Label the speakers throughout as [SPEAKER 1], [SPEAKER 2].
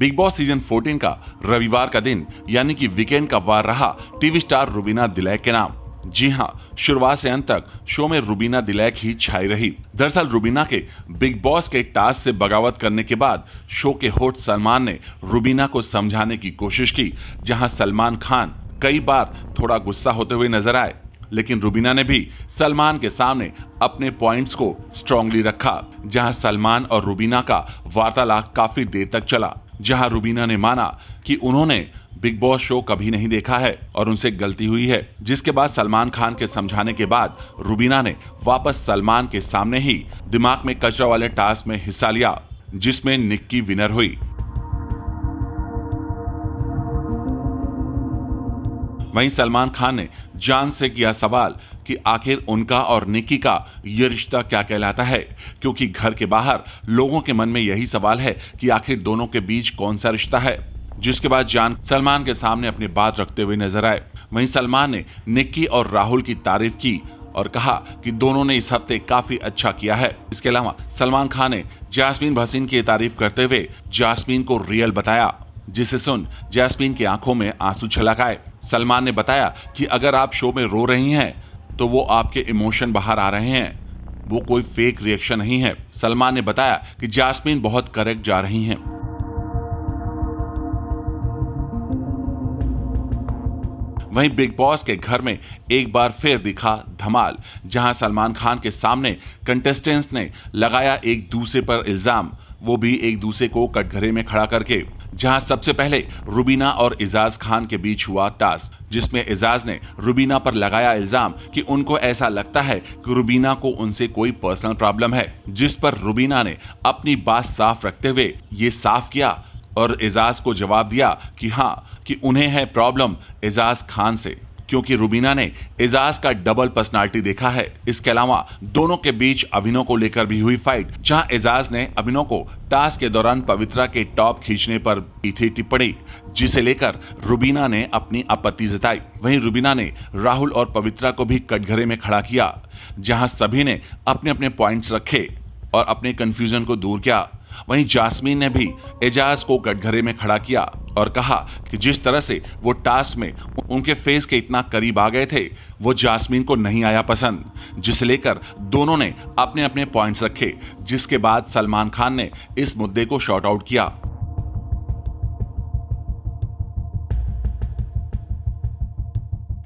[SPEAKER 1] big boss season 14 का रविवार का दिन यानी कि वीकेंड का वार रहा टीवी स्टार रुबीना दिलैक के नाम जी हाँ शुरुआत से अंत तक शो में रुबीना दिलैक ही छाई रही दरअसल रुबीना के बिग बॉस के टास्क से बगावत करने के बाद शो के होस्ट सलमान ने रुबीना को समझाने की कोशिश की जहां सलमान खान कई बार थोड़ा गुस्सा होते हुए नजर आए लेकिन रुबीना ने भी सलमान के सामने अपने पॉइंट्स को स्ट्रांगली रखा जहां सलमान और रुबीना का वार्तालाप काफी देर तक चला जहां रूबीना ने माना कि उन्होंने बिग बॉस शो कभी नहीं देखा है और उनसे गलती हुई है जिसके बाद सलमान खान के समझाने के बाद रूबीना ने वापस सलमान के सामने ही दिमाग में कचरा वाले टास्क में हिस्सा लिया जिसमें निक्की विनर हुई वहीं सलमान खान ने जान से किया सवाल कि आखिर उनका और निकी का ये रिश्ता क्या कहलाता है क्योंकि घर के बाहर लोगों के मन में यही सवाल है कि आखिर दोनों के बीच कौन सा रिश्ता है जिसके बाद जान सलमान के सामने अपनी बात रखते हुए नजर आए वहीं सलमान ने निक्की और राहुल की तारीफ की और कहा कि दोनों ने इस हफ्ते काफी अच्छा किया है इसके अलावा सलमान खान ने जासमीन भसीन की तारीफ करते हुए जासमीन को रियल बताया जिसे सुन जैस्मीन की आंखों में आंसू छलक आए सलमान ने बताया कि अगर आप शो में रो रही हैं तो वो आपके इमोशन बाहर आ रहे हैं वो कोई फेक रिएक्शन नहीं है सलमान ने बताया कि जासमीन बहुत करेक्ट जा रही हैं वहीं बिग बॉस के घर में एक बार फिर दिखा धमाल जहां सलमान खान के सामने कंटेस्टेंट्स ने लगाया एक दूसरे पर इल्जाम वो भी एक दूसरे को कटघरे में खड़ा करके जहां सबसे पहले रुबीना और एजाज खान के बीच हुआ टास्क जिसमें एजाज ने रुबीना पर लगाया इल्जाम कि उनको ऐसा लगता है कि रुबीना को उनसे कोई पर्सनल प्रॉब्लम है जिस पर रुबीना ने अपनी बात साफ रखते हुए ये साफ किया और एजाज को जवाब दिया कि हाँ कि उन्हें है प्रॉब्लम एजाज खान से क्योंकि रूबीना ने एजाज का डबल पर्सनालिटी देखा है इसके अलावा दोनों के बीच अभिनव को लेकर भी हुई फाइट जहां एजाज ने अभिनव को टास्क के दौरान पवित्रा के टॉप खींचने पर की थी टिप्पणी जिसे लेकर रूबीना ने अपनी आपत्ति जताई वहीं रूबीना ने राहुल और पवित्रा को भी कटघरे में खड़ा किया जहां सभी ने अपने अपने पॉइंट्स रखे और अपने कंफ्यूजन को दूर किया वहीं जासमीन ने भी एजाज को गटघरे में खड़ा किया और कहा कि जिस तरह से वो टास्क में उनके फेस के इतना करीब आ गए थे वो जासमीन को नहीं आया पसंद जिसे लेकर दोनों ने अपने अपने पॉइंट्स रखे जिसके बाद सलमान खान ने इस मुद्दे को शॉर्ट आउट किया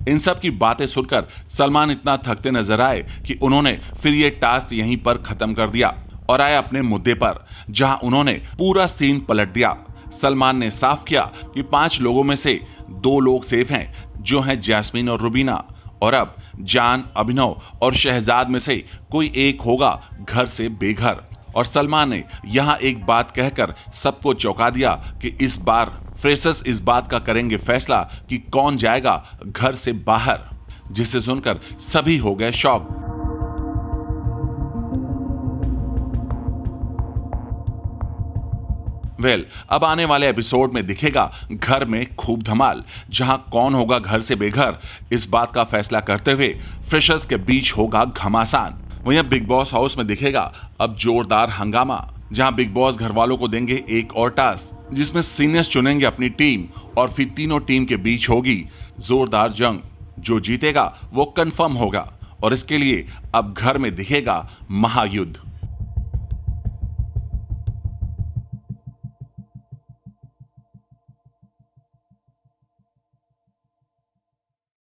[SPEAKER 1] इन सब की बातें सुनकर सलमान इतना थकते नजर आए कि उन्होंने फिर ये टास्क यहीं पर खत्म कर दिया और आए अपने मुद्दे पर जहां उन्होंने पूरा सीन पलट दिया सलमान ने साफ किया कि पांच लोगों में से दो लोग सेफ हैं जो हैं जैस्मीन और रुबीना और अब जान अभिनव और शहजाद में से कोई एक होगा घर से बेघर और सलमान ने यहां एक बात कहकर सबको चौंका दिया कि इस बार फ्रेशर्स इस बात का करेंगे फैसला कि कौन जाएगा घर से बाहर जिसे सुनकर सभी हो गए शॉक वेल अब आने वाले एपिसोड में दिखेगा घर में खूब धमाल जहां कौन होगा घर से बेघर इस बात का फैसला करते हुए फ्रेशर्स के बीच होगा घमासान वहीं बिग बॉस हाउस में दिखेगा अब जोरदार हंगामा जहां बिग बॉस घर वालों को देंगे एक और टास्क जिसमें सीनियर्स चुनेंगे अपनी टीम और फिर तीनों टीम के बीच होगी जोरदार जंग जो जीतेगा वो कंफर्म होगा और इसके लिए अब घर में दिखेगा महायुद्ध